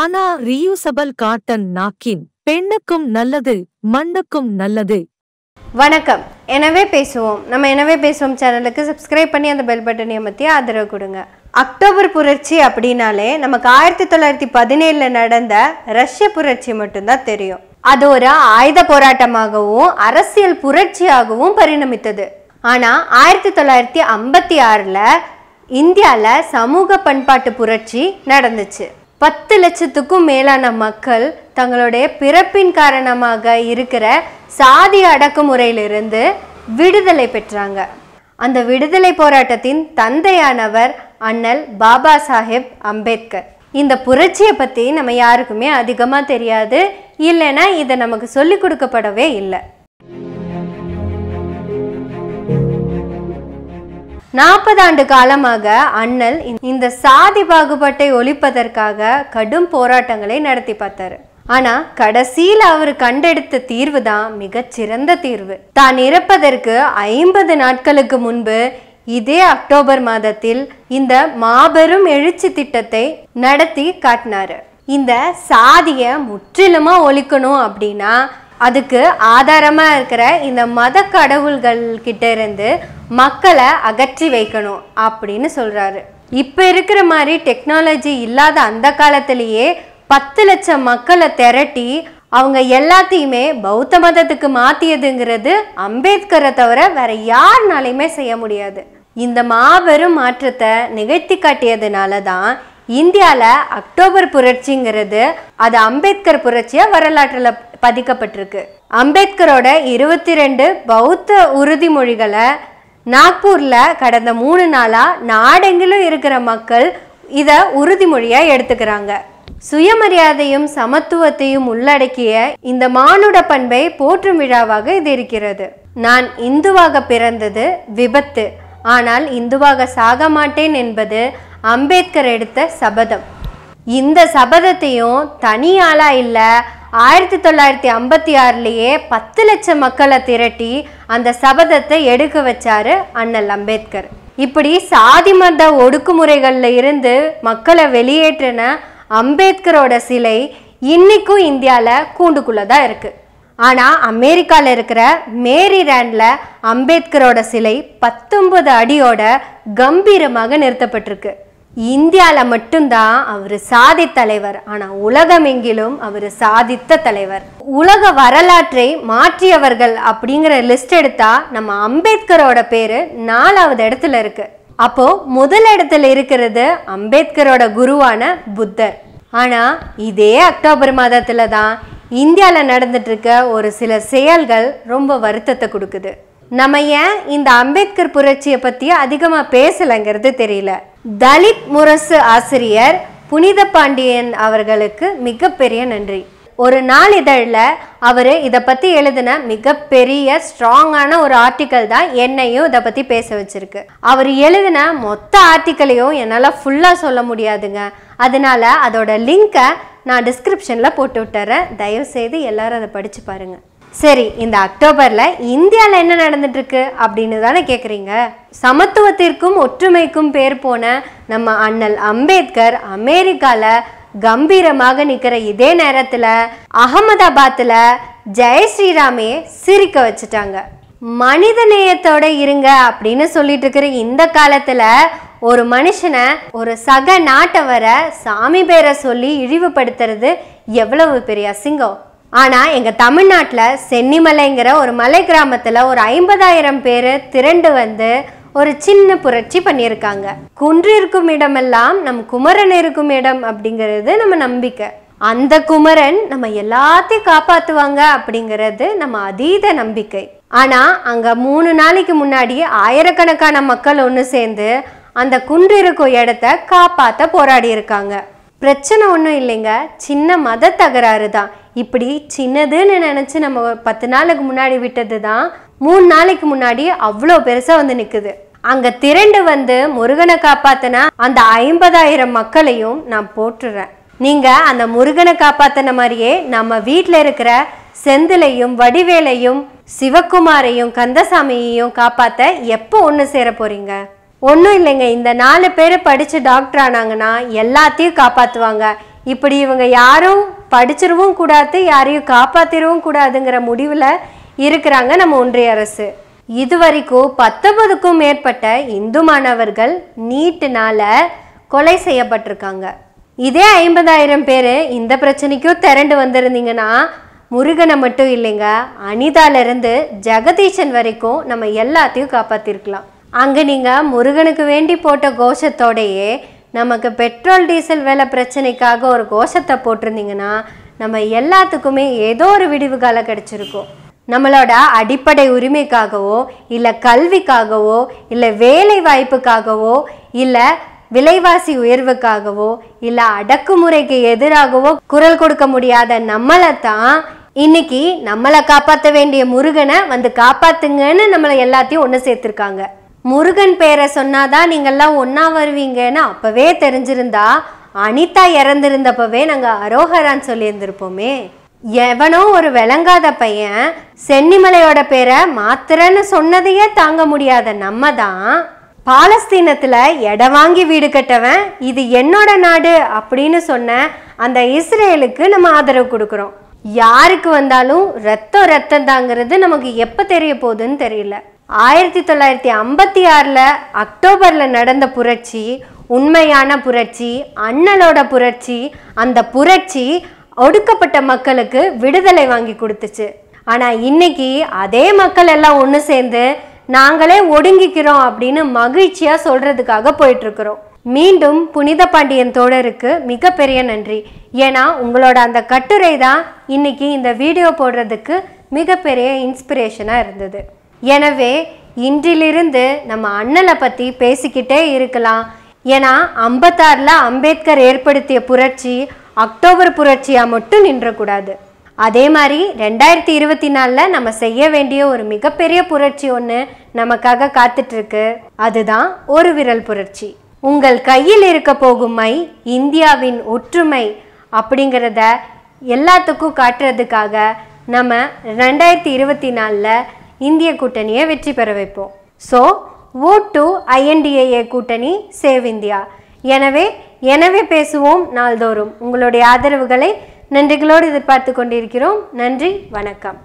ஆனா reusable cotton நாக்கின் பெண்ணுக்கும் நல்லது மண்ணுக்கும் நல்லது வணக்கம் எனவே பேசுவோம் நம்ம எனவே பேசுவோம் சேனலுக்கு சப்ஸ்கிரைப் பண்ணி அந்த பெல் பட்டனை அமர்த்தி ஆதரவு கொடுங்க அக்டோபர் புரட்சி அப்படின்னாலே நமக்கு ஆயிரத்தி தொள்ளாயிரத்தி பதினேழில் நடந்த ரஷ்ய புரட்சி மட்டும்தான் தெரியும் அது ஒரு ஆயுத போராட்டமாகவும் அரசியல் புரட்சியாகவும் பரிணமித்தது ஆனால் ஆயிரத்தி தொள்ளாயிரத்தி ஐம்பத்தி ஆறில் இந்தியாவில் சமூக பண்பாட்டு புரட்சி நடந்துச்சு பத்து லட்சத்துக்கும் மேலான மக்கள் தங்களுடைய பிறப்பின் காரணமாக இருக்கிற சாதி அடக்குமுறையிலிருந்து விடுதலை பெற்றாங்க அந்த விடுதலை போராட்டத்தின் தந்தையானவர் அண்ணல் பாபா சாஹேப் அம்பேத்கர் இந்த புரட்சியை பற்றி நம்ம யாருக்குமே அதிகமாக தெரியாது இல்லைன்னா இதை நமக்கு சொல்லிக் கொடுக்கப்படவே இல்லை நாற்பதாண்டு காலமாக அண்ணல் இந்த சாதி பாகுபாட்டை ஒழிப்பதற்காக கடும் போராட்டங்களை நடத்தி பார்த்தாரு ஆனா கடைசியில் அவர் கண்டெடுத்த தீர்வு தான் மிகச்சிறந்த தீர்வு தான் இறப்பதற்கு ஐம்பது நாட்களுக்கு முன்பு இதே அக்டோபர் மாதத்தில் இந்த மாபெரும் எழுச்சி திட்டத்தை நடத்தி காட்டினாரு இந்த சாதியை முற்றிலுமா ஒழிக்கணும் அப்படின்னா அதுக்கு ஆதாரமாக இருக்கிற இந்த மத கடவுள்கள் கிட்ட இருந்து மக்களை அகற்றி வைக்கணும் அப்படின்னு சொல்கிறாரு இப்போ இருக்கிற மாதிரி டெக்னாலஜி இல்லாத அந்த காலத்திலேயே பத்து லட்சம் மக்களை திரட்டி அவங்க எல்லாத்தையுமே பௌத்த மதத்துக்கு மாற்றியதுங்கிறது அம்பேத்கரை தவிர வேற யாருனாலையுமே செய்ய முடியாது இந்த மாபெரும் மாற்றத்தை நிகழ்த்தி காட்டியதுனால தான் இந்தியாவில் அக்டோபர் புரட்சிங்கிறது அது அம்பேத்கர் புரட்சியாக வரலாற்றில் பதிக்கப்பட்டிருக்கு அம்பேத்கரோட இருபத்தி ரெண்டு பௌத்த உறுதிமொழிகளை நாக்பூரில் கடந்த மூணு நாளாக நாடெங்கிலும் இருக்கிற மக்கள் இதை உறுதிமொழியாக எடுத்துக்கிறாங்க சுயமரியாதையும் சமத்துவத்தையும் உள்ளடக்கிய இந்த மானுட பண்பை போற்றும் விழாவாக இது இருக்கிறது நான் இந்துவாக பிறந்தது விபத்து ஆனால் இந்துவாக சாக மாட்டேன் என்பது அம்பேத்கர் எடுத்த சபதம் இந்த சபதத்தையும் தனியாளா இல்லை ஆயிரத்தி தொள்ளாயிரத்தி ஐம்பத்தி ஆறுலேயே பத்து லட்சம் மக்களை திரட்டி அந்த சபதத்தை எடுக்க வச்சாரு அண்ணல் அம்பேத்கர் இப்படி சாதி மத ஒடுக்குமுறைகளில் இருந்து மக்களை வெளியேற்றின அம்பேத்கரோட சிலை இன்னைக்கும் இந்தியாவில் கூண்டுக்குள்ளே தான் இருக்குது ஆனால் அமெரிக்காவில் இருக்கிற மேரி ரேண்டில் அம்பேத்கரோட சிலை பத்தொன்பது அடியோட கம்பீரமாக நிறுத்தப்பட்டிருக்கு இந்தியாவில் மட்டும்தான் அவர் சாதி தலைவர் ஆனால் உலகமெங்கிலும் அவர் சாதித்த தலைவர் உலக வரலாற்றை மாற்றியவர்கள் அப்படிங்கிற லிஸ்ட் எடுத்தா நம்ம அம்பேத்கரோட பேர் நாலாவது இடத்துல இருக்கு அப்போ முதல் இடத்துல இருக்கிறது அம்பேத்கரோட குருவான புத்தர் ஆனால் இதே அக்டோபர் மாதத்தில் தான் இந்தியாவில் இருக்க ஒரு சில செயல்கள் ரொம்ப வருத்தத்தை கொடுக்குது நம்ம ஏன் இந்த அம்பேத்கர் புரட்சியை பற்றி அதிகமாக பேசலைங்கிறது தெரியல தலித் முரசு ஆசிரியர் புனித பாண்டியன் அவர்களுக்கு மிகப்பெரிய நன்றி ஒரு நாளிதழில் அவர் இதை பற்றி எழுதின மிகப்பெரிய ஸ்ட்ராங்கான ஒரு ஆர்டிக்கல் தான் என்னையும் இதை பற்றி பேச வச்சுருக்கு அவர் எழுதின மொத்த ஆர்டிக்கலையும் என்னால் ஃபுல்லாக சொல்ல முடியாதுங்க அதனால் அதோட லிங்க்கை நான் டிஸ்கிரிப்ஷனில் போட்டு விட்டுறேன் தயவுசெய்து எல்லோரும் அதை படித்து பாருங்கள் சரி இந்த அக்டோபரில் இந்தியாவில் என்ன நடந்துட்டுருக்கு அப்படின்னு தானே கேட்குறீங்க சமத்துவத்திற்கும் ஒற்றுமைக்கும் பேர் போன நம்ம அண்ணல் அம்பேத்கர் அமெரிக்காவில் கம்பீரமாக நிற்கிற இதே நேரத்தில் அகமதாபாத்தில் ஜெய ஸ்ரீராமே சிரிக்க வச்சுட்டாங்க மனித நேயத்தோட இருங்க அப்படின்னு சொல்லிட்டு இருக்கிற இந்த காலத்தில் ஒரு மனுஷனை ஒரு சக நாட்டவரை சாமி பேரை சொல்லி இழிவுபடுத்துறது எவ்வளவு பெரிய அசிங்கம் ஆனால் எங்கள் தமிழ்நாட்டில் சென்னிமலைங்கிற ஒரு மலை கிராமத்தில் ஒரு ஐம்பதாயிரம் பேர் திரண்டு வந்து ஒரு சின்ன புரட்சி பண்ணியிருக்காங்க குன்று இருக்கும் இடமெல்லாம் நம் குமரன் இருக்கும் இடம் அப்படிங்கிறது நம்ம நம்பிக்கை அந்த குமரன் நம்ம எல்லாத்தையும் காப்பாற்றுவாங்க அப்படிங்கிறது நம்ம அதீத நம்பிக்கை ஆனால் அங்கே மூணு நாளைக்கு முன்னாடி ஆயிரக்கணக்கான மக்கள் ஒன்று சேர்ந்து அந்த குன்று இருக்கும் இடத்த காப்பாற்ற போராடி இருக்காங்க பிரச்சனை ஒன்றும் இல்லைங்க சின்ன மத தகராறு தான் இப்படி சின்னதுன்னு நினச்சி நம்ம பத்து நாளுக்கு முன்னாடி விட்டது தான் மூணு நாளைக்கு முன்னாடி அவ்வளோ பெருசாக வந்து நிற்குது அங்கே திரண்டு வந்து முருகனை காப்பாத்தின அந்த ஐம்பதாயிரம் மக்களையும் நான் போட்டுறேன் நீங்கள் அந்த முருகனை காப்பாத்தின மாதிரியே நம்ம வீட்டில் இருக்கிற செந்திலையும் வடிவேலையும் சிவக்குமாரையும் கந்தசாமியையும் காப்பாற்ற எப்போ ஒன்று சேர போகிறீங்க ஒன்றும் இல்லைங்க இந்த நாலு பேர் படித்து டாக்டர் ஆனாங்கன்னா எல்லாத்தையும் காப்பாற்றுவாங்க இப்படி இவங்க யாரும் படிச்சிடவும் கூடாது யாரையும் காப்பாற்றிடவும் கூடாதுங்கிற முடிவில் இருக்கிறாங்க நம்ம ஒன்றிய அரசு இதுவரைக்கும் பத்தொன்பதுக்கும் மேற்பட்ட இந்து மாணவர்கள் நீட்டுனால கொலை செய்யப்பட்டிருக்காங்க இதே ஐம்பதாயிரம் பேர் இந்த பிரச்சனைக்கும் திரண்டு வந்திருந்தீங்கன்னா முருகனை மட்டும் இல்லைங்க அனிதாலேருந்து ஜெகதீஷன் வரைக்கும் நம்ம எல்லாத்தையும் காப்பாற்றிருக்கலாம் அங்கே நீங்கள் முருகனுக்கு வேண்டி போட்ட கோஷத்தோடையே நமக்கு பெட்ரோல் டீசல் விலை பிரச்சனைக்காக ஒரு கோஷத்தை போட்டிருந்தீங்கன்னா நம்ம எல்லாத்துக்குமே ஏதோ ஒரு விடிவு காலம் கிடச்சிருக்கும் நம்மளோட அடிப்படை உரிமைக்காகவோ இல்லை கல்விக்காகவோ இல்லை வேலை வாய்ப்புக்காகவோ இல்லை விலைவாசி உயர்வுக்காகவோ இல்லை அடக்குமுறைக்கு எதிராகவோ குரல் கொடுக்க முடியாத நம்மளை தான் இன்னைக்கு நம்மளை காப்பாற்ற வேண்டிய முருகனை வந்து காப்பாத்துங்கன்னு நம்மளை எல்லாத்தையும் ஒன்று சேர்த்துருக்காங்க முருகன் பேரை சொன்னாதான் நீங்கள்லாம் ஒன்றா வருவீங்கன்னு அப்போவே தெரிஞ்சிருந்தா அனிதா இறந்திருந்தப்பவே நாங்கள் அரோஹரான்னு சொல்லியிருந்திருப்போமே எவனோ ஒரு விளங்காத பையன் சென்னிமலையோட பேரை மாத்திரன்னு சொன்னதையே தாங்க முடியாத நம்ம தான் பாலஸ்தீனத்தில் இடம் வாங்கி வீடு கட்டவன் இது என்னோட நாடு அப்படின்னு சொன்ன அந்த இஸ்ரேலுக்கு நம்ம ஆதரவு கொடுக்குறோம் யாருக்கு வந்தாலும் ரத்தம் ரத்தம் தாங்கிறது நமக்கு எப்போ தெரிய போகுதுன்னு தெரியல ஆயிரத்தி தொள்ளாயிரத்தி ஐம்பத்தி ஆறில் அக்டோபரில் நடந்த புரட்சி உண்மையான புரட்சி அண்ணலோட புரட்சி அந்த புரட்சி ஒடுக்கப்பட்ட மக்களுக்கு விடுதலை வாங்கி கொடுத்துச்சு ஆனால் இன்னைக்கு அதே மக்கள் எல்லாம் ஒன்று சேர்ந்து நாங்களே ஒடுங்கிக்கிறோம் அப்படின்னு மகிழ்ச்சியாக சொல்கிறதுக்காக போயிட்டுருக்குறோம் மீண்டும் புனித பாண்டியன் தோழருக்கு மிகப்பெரிய நன்றி ஏன்னா உங்களோட அந்த கட்டுரை தான் இன்னைக்கு இந்த வீடியோ போடுறதுக்கு மிகப்பெரிய இன்ஸ்பிரேஷனாக இருந்தது எனவே இன்றிலிருந்து நம்ம அண்ணலை பற்றி பேசிக்கிட்டே இருக்கலாம் ஏன்னா ஐம்பத்தாறில் அம்பேத்கர் ஏற்படுத்திய புரட்சி அக்டோபர் புரட்சியாக மட்டும் நின்றக்கூடாது அதே மாதிரி ரெண்டாயிரத்தி இருபத்தி நாலில் நம்ம செய்ய வேண்டிய ஒரு மிகப்பெரிய புரட்சி ஒன்று நமக்காக காத்துட்ருக்கு அதுதான் ஒரு விரல் புரட்சி உங்கள் கையில் இருக்க போகும் மை இந்தியாவின் ஒற்றுமை அப்படிங்கிறத எல்லாத்துக்கும் காட்டுறதுக்காக நம்ம ரெண்டாயிரத்தி இருபத்தி நாலில் இந்திய கூட்டணியை வெற்றி பெற வைப்போம் ஸோ ஓட் டு ஐஎன்டிஏஏ கூட்டணி சேவ் இந்தியா எனவே எனவே பேசுவோம் நாள்தோறும் உங்களுடைய ஆதரவுகளை நன்றிகளோடு எதிர்பார்த்து கொண்டிருக்கிறோம் நன்றி வணக்கம்